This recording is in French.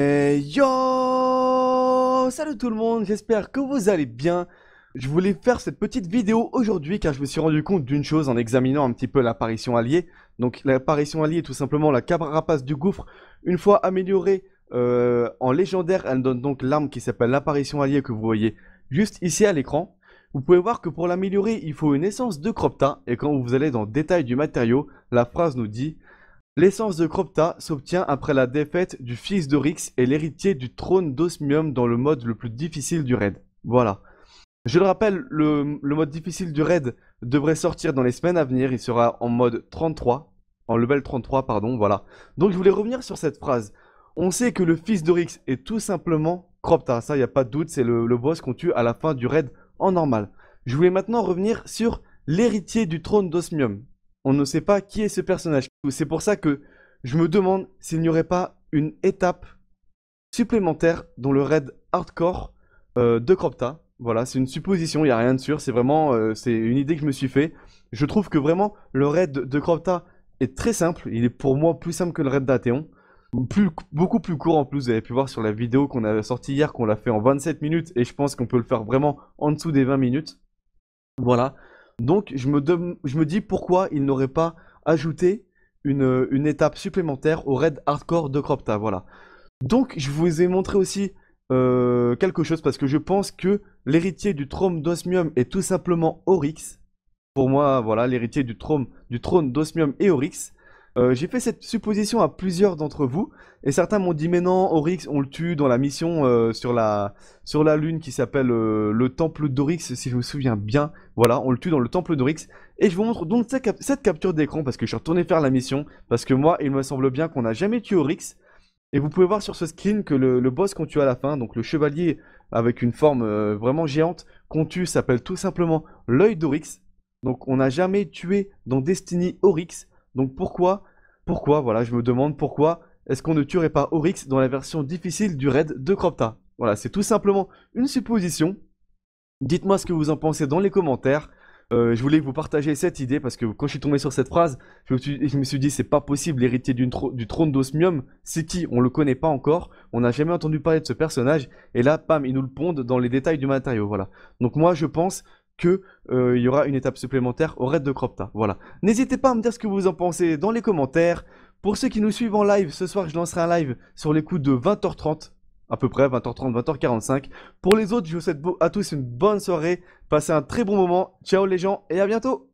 Et yo Salut tout le monde, j'espère que vous allez bien. Je voulais faire cette petite vidéo aujourd'hui car je me suis rendu compte d'une chose en examinant un petit peu l'apparition alliée. Donc l'apparition alliée est tout simplement la carapace du gouffre. Une fois améliorée euh, en légendaire, elle donne donc l'arme qui s'appelle l'apparition alliée que vous voyez juste ici à l'écran. Vous pouvez voir que pour l'améliorer, il faut une essence de Cropta et quand vous allez dans le détail du matériau, la phrase nous dit L'essence de Cropta s'obtient après la défaite du fils d'Orix et l'héritier du trône d'Osmium dans le mode le plus difficile du raid. Voilà. Je le rappelle, le, mode difficile du raid devrait sortir dans les semaines à venir. Il sera en mode 33, en level 33, pardon, voilà. Donc je voulais revenir sur cette phrase. On sait que le fils d'Orix est tout simplement Cropta, hein, ça il n'y a pas de doute, c'est le, boss qu'on tue à la fin du raid en normal. Je voulais maintenant revenir sur l'héritier du trône d'Osmium. On ne sait pas qui est ce personnage. C'est pour ça que je me demande s'il n'y aurait pas une étape supplémentaire dans le raid hardcore euh, de Cropta voilà, c'est une supposition, il n'y a rien de sûr, c'est vraiment euh, c'est une idée que je me suis fait. Je trouve que vraiment le raid de Cropta est très simple, il est pour moi plus simple que le raid d'Athéon. beaucoup plus court en plus, vous avez pu voir sur la vidéo qu'on avait sorti hier qu'on l'a fait en 27 minutes et je pense qu'on peut le faire vraiment en dessous des 20 minutes. Voilà. Donc je me, je me dis pourquoi il n'aurait pas ajouté une, une, étape supplémentaire au raid hardcore de Cropta, voilà. Donc je vous ai montré aussi euh, quelque chose parce que je pense que l'héritier du trône d'osmium est tout simplement Oryx. Pour moi, voilà, l'héritier du trône, du trône d'osmium est Oryx. Euh, j'ai fait cette supposition à plusieurs d'entre vous, et certains m'ont dit mais non, Oryx, on le tue dans la mission euh, sur, la, sur la lune qui s'appelle le temple d'Oryx, si je me souviens bien. Voilà, on le tue dans le temple d'Oryx. Et je vous montre donc cette, cette capture d'écran parce que je suis retourné faire la mission, parce que moi, il me semble bien qu'on n'a jamais tué Oryx. Et vous pouvez voir sur ce skin que le, boss qu'on tue à la fin, donc le chevalier avec une forme euh, vraiment géante qu'on tue s'appelle tout simplement l'œil d'Orix. Donc on n'a jamais tué dans Destiny Orix. Donc pourquoi Pourquoi Voilà, je me demande pourquoi est-ce qu'on ne tuerait pas Orix dans la version difficile du raid de Cropta Voilà, c'est tout simplement une supposition. Dites-moi ce que vous en pensez dans les commentaires. Euh, je voulais vous partager cette idée parce que quand je suis tombé sur cette phrase, je me suis, dit c'est pas possible, l'héritier du trône d'Osmium, c'est qui On le connaît pas encore, on n'a jamais entendu parler de ce personnage, et là, pam, il nous le pond dans les détails du matériau, voilà. Donc moi, je pense qu'il euh, y aura une étape supplémentaire au raid de Cropta, voilà. N'hésitez pas à me dire ce que vous en pensez dans les commentaires. Pour ceux qui nous suivent en live, ce soir je lancerai un live sur les coups de 20h30 à peu près 20h30, 20h45. Pour les autres, je vous souhaite à tous une bonne soirée, passez un très bon moment. Ciao les gens et à bientôt